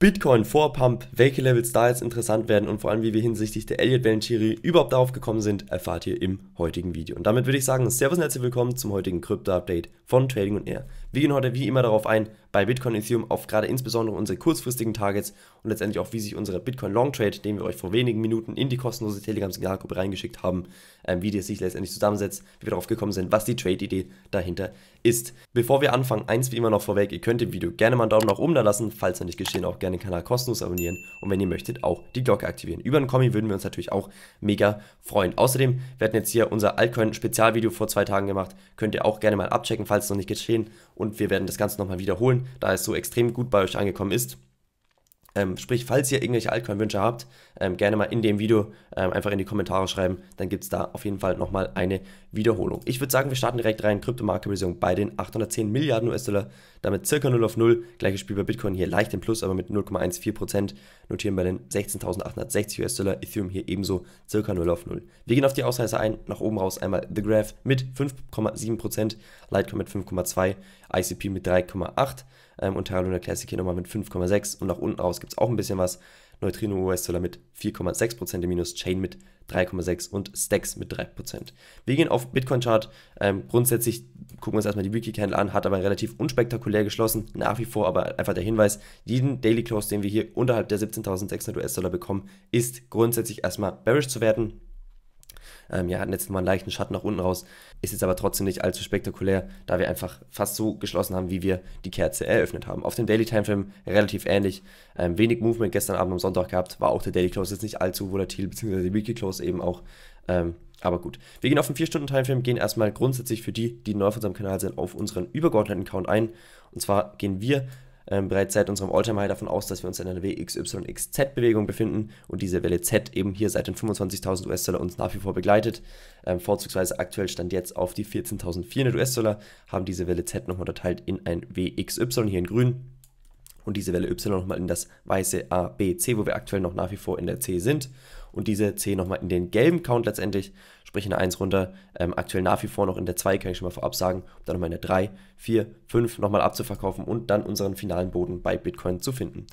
Bitcoin vor Pump, welche Levels da jetzt interessant werden und vor allem wie wir hinsichtlich der elliott Valentieri überhaupt darauf gekommen sind, erfahrt ihr im heutigen Video. Und damit würde ich sagen, Servus und herzlich willkommen zum heutigen Krypto-Update von Trading und Air. Wir gehen heute wie immer darauf ein, bei Bitcoin Ethereum auf gerade insbesondere unsere kurzfristigen Targets und letztendlich auch, wie sich unsere Bitcoin Long Trade, den wir euch vor wenigen Minuten in die kostenlose Telegram-Signalgruppe reingeschickt haben, ähm, wie das sich letztendlich zusammensetzt, wie wir darauf gekommen sind, was die Trade-Idee dahinter ist. Bevor wir anfangen, eins wie immer noch vorweg, ihr könnt dem Video gerne mal einen Daumen nach oben da lassen, falls noch nicht geschehen, auch gerne den Kanal kostenlos abonnieren und wenn ihr möchtet, auch die Glocke aktivieren. Über einen Kommi würden wir uns natürlich auch mega freuen. Außerdem, wir hatten jetzt hier unser Altcoin-Spezialvideo vor zwei Tagen gemacht, könnt ihr auch gerne mal abchecken, falls es noch nicht geschehen und wir werden das Ganze nochmal wiederholen, da es so extrem gut bei euch angekommen ist. Ähm, sprich, falls ihr irgendwelche Altcoin-Wünsche habt, ähm, gerne mal in dem Video ähm, einfach in die Kommentare schreiben. Dann gibt es da auf jeden Fall nochmal eine Wiederholung. Ich würde sagen, wir starten direkt rein. Kryptomarktkapitalisierung bei den 810 Milliarden US-Dollar. Damit circa 0 auf 0. Gleiches Spiel bei Bitcoin hier leicht im Plus, aber mit 0,14%. Notieren bei den 16.860 US-Dollar. Ethereum hier ebenso circa 0 auf 0. Wir gehen auf die Ausreißer ein. Nach oben raus einmal The Graph mit 5,7%, Litecoin mit 5,2%, ICP mit 3,8% ähm, und Terra Luna Classic hier nochmal mit 5,6 und nach unten raus gibt es auch ein bisschen was. Neutrino US-Dollar mit 4,6% im Minus, Chain mit 3,6% und Stacks mit 3%. Wir gehen auf Bitcoin-Chart. Ähm, grundsätzlich gucken wir uns erstmal die Weekly Candle an, hat aber relativ unspektakulär geschlossen. Nach wie vor aber einfach der Hinweis, jeden Daily Close, den wir hier unterhalb der 17.600 US-Dollar bekommen, ist grundsätzlich erstmal bearish zu werden. Ähm, ja, hatten jetzt mal einen leichten Schatten nach unten raus, ist jetzt aber trotzdem nicht allzu spektakulär, da wir einfach fast so geschlossen haben, wie wir die Kerze eröffnet haben. Auf dem Daily Timeframe relativ ähnlich, ähm, wenig Movement gestern Abend am Sonntag gehabt, war auch der Daily Close jetzt nicht allzu volatil, beziehungsweise die Weekly Close eben auch. Ähm, aber gut, wir gehen auf den 4-Stunden-Timeframe, gehen erstmal grundsätzlich für die, die neu auf unserem Kanal sind, auf unseren übergeordneten Account ein. Und zwar gehen wir ähm, bereits seit unserem Alltime High davon aus, dass wir uns in einer WXYXZ-Bewegung befinden und diese Welle Z eben hier seit den 25.000 US-Dollar uns nach wie vor begleitet. Ähm, vorzugsweise aktuell stand jetzt auf die 14.400 US-Dollar, haben diese Welle Z nochmal unterteilt in ein WXY hier in grün und diese Welle Y nochmal in das weiße A, B, C, wo wir aktuell noch nach wie vor in der C sind und diese C nochmal in den gelben Count letztendlich sprich in der 1 runter, ähm, aktuell nach wie vor noch in der 2, kann ich schon mal vorab sagen, um dann nochmal in der 3, 4, 5 nochmal abzuverkaufen und dann unseren finalen Boden bei Bitcoin zu finden.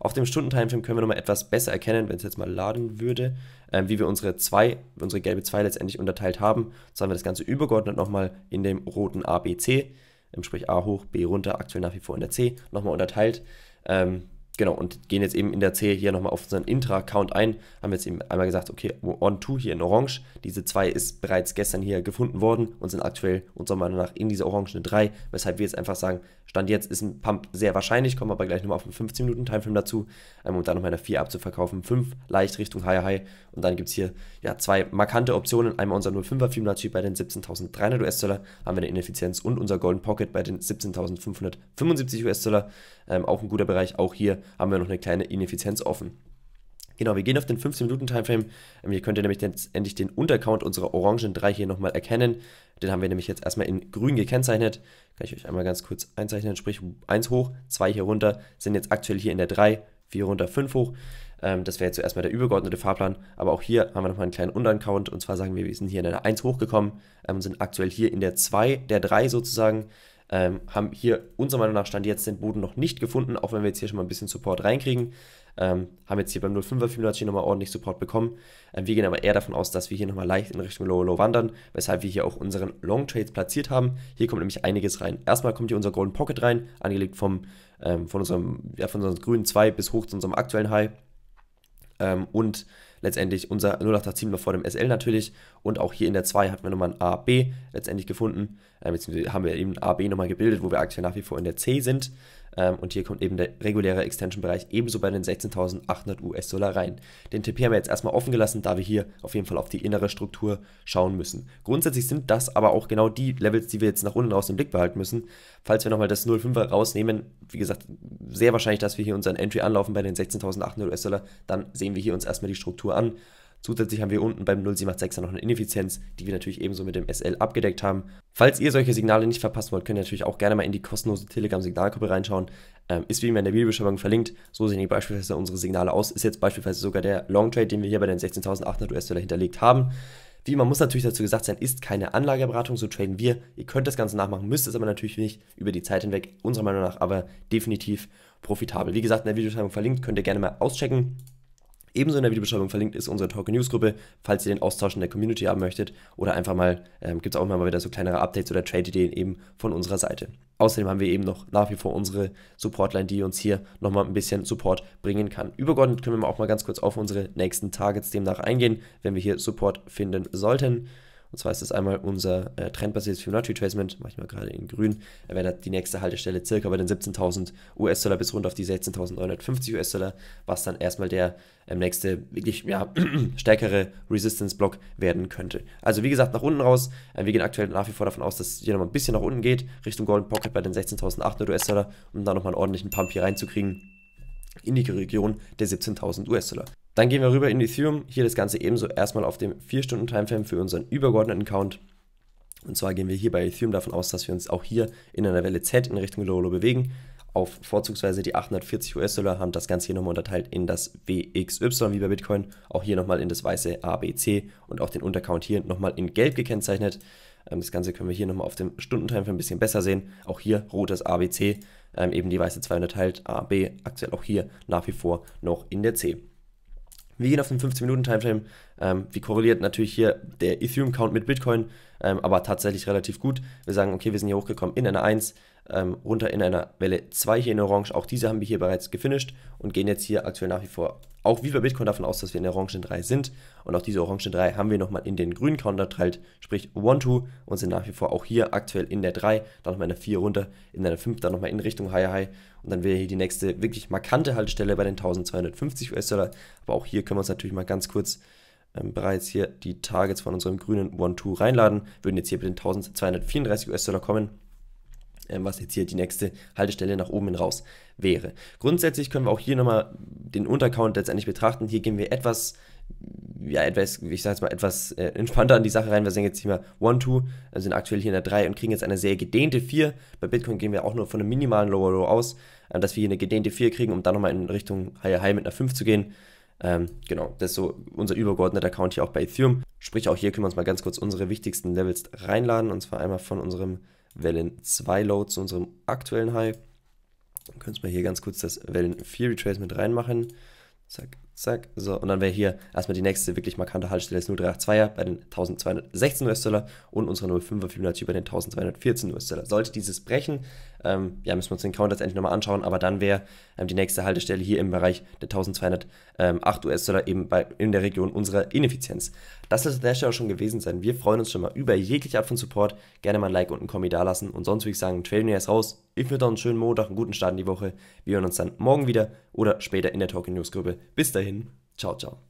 Auf dem Stunden-Timeframe können wir nochmal etwas besser erkennen, wenn es jetzt mal laden würde, äh, wie wir unsere 2, unsere gelbe 2 letztendlich unterteilt haben. Jetzt haben wir das Ganze übergeordnet nochmal in dem roten ABC, ähm, sprich A hoch, B runter, aktuell nach wie vor in der C, nochmal unterteilt. Ähm, Genau, und gehen jetzt eben in der Zehe hier nochmal auf unseren Intra-Account ein. Haben wir jetzt eben einmal gesagt, okay, on to hier in Orange. Diese 2 ist bereits gestern hier gefunden worden und sind aktuell unserer Meinung nach in dieser orangenen 3. Weshalb wir jetzt einfach sagen, Stand jetzt ist ein Pump sehr wahrscheinlich. Kommen wir aber gleich nochmal auf einen 15-Minuten-Timeframe dazu, ähm, um dann nochmal eine 4 abzuverkaufen. 5 leicht Richtung High High. Und dann gibt es hier ja, zwei markante Optionen. Einmal unser 05er Fibonacci bei den 17.300 US-Dollar. Haben wir eine Ineffizienz und unser Golden Pocket bei den 17.575 US-Dollar. Ähm, auch ein guter Bereich. Auch hier haben wir noch eine kleine Ineffizienz offen. Genau, wir gehen auf den 15-Minuten-Timeframe. Ähm, ihr könnt nämlich jetzt endlich den Untercount unserer orangen 3 hier nochmal erkennen. Den haben wir nämlich jetzt erstmal in grün gekennzeichnet. Kann ich euch einmal ganz kurz einzeichnen. Sprich 1 hoch, 2 hier runter, sind jetzt aktuell hier in der 3, 4 runter, 5 hoch. Ähm, das wäre jetzt so erstmal der übergeordnete Fahrplan. Aber auch hier haben wir nochmal einen kleinen Untercount. Und zwar sagen wir, wir sind hier in der 1 hochgekommen, ähm, sind aktuell hier in der 2, der 3 sozusagen. Ähm, haben hier unserer Meinung nach Stand jetzt den Boden noch nicht gefunden, auch wenn wir jetzt hier schon mal ein bisschen Support reinkriegen. Ähm, haben jetzt hier beim 05er Fibonacci nochmal ordentlich Support bekommen. Ähm, wir gehen aber eher davon aus, dass wir hier nochmal leicht in Richtung Lower Low wandern, weshalb wir hier auch unseren Long Trades platziert haben. Hier kommt nämlich einiges rein. Erstmal kommt hier unser Golden Pocket rein, angelegt vom, ähm, von, unserem, ja, von unserem grünen 2 bis hoch zu unserem aktuellen High. Ähm, und letztendlich unser 0818 noch vor dem SL natürlich und auch hier in der 2 hatten wir nochmal ein AB letztendlich gefunden, ähm, haben wir eben ein AB nochmal gebildet, wo wir aktuell nach wie vor in der C sind ähm, und hier kommt eben der reguläre Extension-Bereich ebenso bei den 16.800 US-Dollar rein. Den TP haben wir jetzt erstmal offen gelassen, da wir hier auf jeden Fall auf die innere Struktur schauen müssen. Grundsätzlich sind das aber auch genau die Levels, die wir jetzt nach unten raus im Blick behalten müssen. Falls wir nochmal das 0,5er rausnehmen, wie gesagt, sehr wahrscheinlich, dass wir hier unseren Entry anlaufen bei den 16.800 US-Dollar, dann sehen wir hier uns erstmal die Struktur an Zusätzlich haben wir unten beim 0786er noch eine Ineffizienz, die wir natürlich ebenso mit dem SL abgedeckt haben. Falls ihr solche Signale nicht verpassen wollt, könnt ihr natürlich auch gerne mal in die kostenlose Telegram-Signalgruppe reinschauen. Ähm, ist wie immer in der Videobeschreibung verlinkt. So sehen hier beispielsweise unsere Signale aus. Ist jetzt beispielsweise sogar der Long Trade, den wir hier bei den 16.800 US-Dollar hinterlegt haben. Wie man muss natürlich dazu gesagt sein, ist keine Anlageberatung, so traden wir. Ihr könnt das Ganze nachmachen, müsst es aber natürlich nicht über die Zeit hinweg, unserer Meinung nach aber definitiv profitabel. Wie gesagt, in der Videobeschreibung verlinkt, könnt ihr gerne mal auschecken. Ebenso in der Videobeschreibung verlinkt ist unsere Talk News Gruppe, falls ihr den Austausch in der Community haben möchtet oder einfach mal, ähm, gibt es auch immer mal wieder so kleinere Updates oder Trade-Ideen eben von unserer Seite. Außerdem haben wir eben noch nach wie vor unsere Supportline, die uns hier nochmal ein bisschen Support bringen kann. Übergeordnet können wir auch mal ganz kurz auf unsere nächsten Targets demnach eingehen, wenn wir hier Support finden sollten. Und zwar ist das einmal unser äh, trendbasiertes Fibonacci Retracement, mache ich mal gerade in grün, er wäre die nächste Haltestelle circa bei den 17.000 US-Dollar bis rund auf die 16.950 US-Dollar, was dann erstmal der ähm, nächste wirklich ja, stärkere Resistance-Block werden könnte. Also wie gesagt, nach unten raus, äh, wir gehen aktuell nach wie vor davon aus, dass hier nochmal ein bisschen nach unten geht, Richtung Golden Pocket bei den 16.800 US-Dollar, um da nochmal einen ordentlichen Pump hier reinzukriegen in die Region der 17.000 US-Dollar. Dann gehen wir rüber in Ethereum. Hier das Ganze ebenso erstmal auf dem 4-Stunden-Timeframe für unseren übergeordneten Account. Und zwar gehen wir hier bei Ethereum davon aus, dass wir uns auch hier in einer Welle Z in Richtung Lolo bewegen. Auf vorzugsweise die 840 US-Dollar haben das Ganze hier nochmal unterteilt in das WXY wie bei Bitcoin. Auch hier nochmal in das weiße ABC und auch den Untercount hier nochmal in gelb gekennzeichnet. Ähm, das Ganze können wir hier nochmal auf dem Stundentime für ein bisschen besser sehen. Auch hier rotes ABC, ähm, eben die weiße 200 teilt AB aktuell auch hier nach wie vor noch in der C. Wir gehen auf den 15-Minuten-Timeframe ähm, wie korreliert natürlich hier der Ethereum-Count mit Bitcoin, ähm, aber tatsächlich relativ gut. Wir sagen, okay, wir sind hier hochgekommen in einer 1, ähm, runter in einer Welle 2 hier in Orange. Auch diese haben wir hier bereits gefinisht und gehen jetzt hier aktuell nach wie vor, auch wie bei Bitcoin, davon aus, dass wir in der Orangen 3 sind. Und auch diese Orangen 3 haben wir nochmal in den grünen Count unterteilt, sprich 1-2 und sind nach wie vor auch hier aktuell in der 3, dann nochmal in der 4 runter, in der 5, dann nochmal in Richtung High High. Und dann wäre hier die nächste wirklich markante Haltestelle bei den 1250 US-Dollar. Aber auch hier können wir uns natürlich mal ganz kurz ähm, bereits hier die Targets von unserem grünen One-Two reinladen, würden jetzt hier mit den 1234 US-Dollar kommen ähm, was jetzt hier die nächste Haltestelle nach oben hin raus wäre. Grundsätzlich können wir auch hier nochmal den Untercount letztendlich betrachten. Hier gehen wir etwas, ja, etwas, ich sag jetzt mal, etwas äh, entspannter an die Sache rein. Wir sind jetzt hier mal 1, 2, also sind aktuell hier in der 3 und kriegen jetzt eine sehr gedehnte 4. Bei Bitcoin gehen wir auch nur von einem minimalen Lower Low aus, äh, dass wir hier eine gedehnte 4 kriegen, um dann nochmal in Richtung Higher High mit einer 5 zu gehen. Ähm, genau, das ist so unser übergeordneter Account hier auch bei Ethereum. Sprich, auch hier können wir uns mal ganz kurz unsere wichtigsten Levels reinladen. Und zwar einmal von unserem Wellen 2 Low zu unserem aktuellen High. Dann können wir hier ganz kurz das Wellen 4 Retrace mit reinmachen. Zack, zack, so. Und dann wäre hier erstmal die nächste wirklich markante Haltestelle des 0382er bei den 1216 US-Dollar und unsere 05er Fibonacci bei den 1214 US-Dollar. Sollte dieses brechen, ähm, ja, müssen wir uns den Count letztendlich nochmal anschauen, aber dann wäre ähm, die nächste Haltestelle hier im Bereich der 1208 US-Dollar eben bei, in der Region unserer Ineffizienz. Das soll der Stelle auch schon gewesen sein. Wir freuen uns schon mal über jegliche Art von Support. Gerne mal ein Like und ein Kommi dalassen. Und sonst würde ich sagen, Trading erst raus. Ich wünsche euch einen schönen Montag, einen guten Start in die Woche. Wir hören uns dann morgen wieder oder später in der Talking News Gruppe. Bis dahin dahin, ciao, ciao.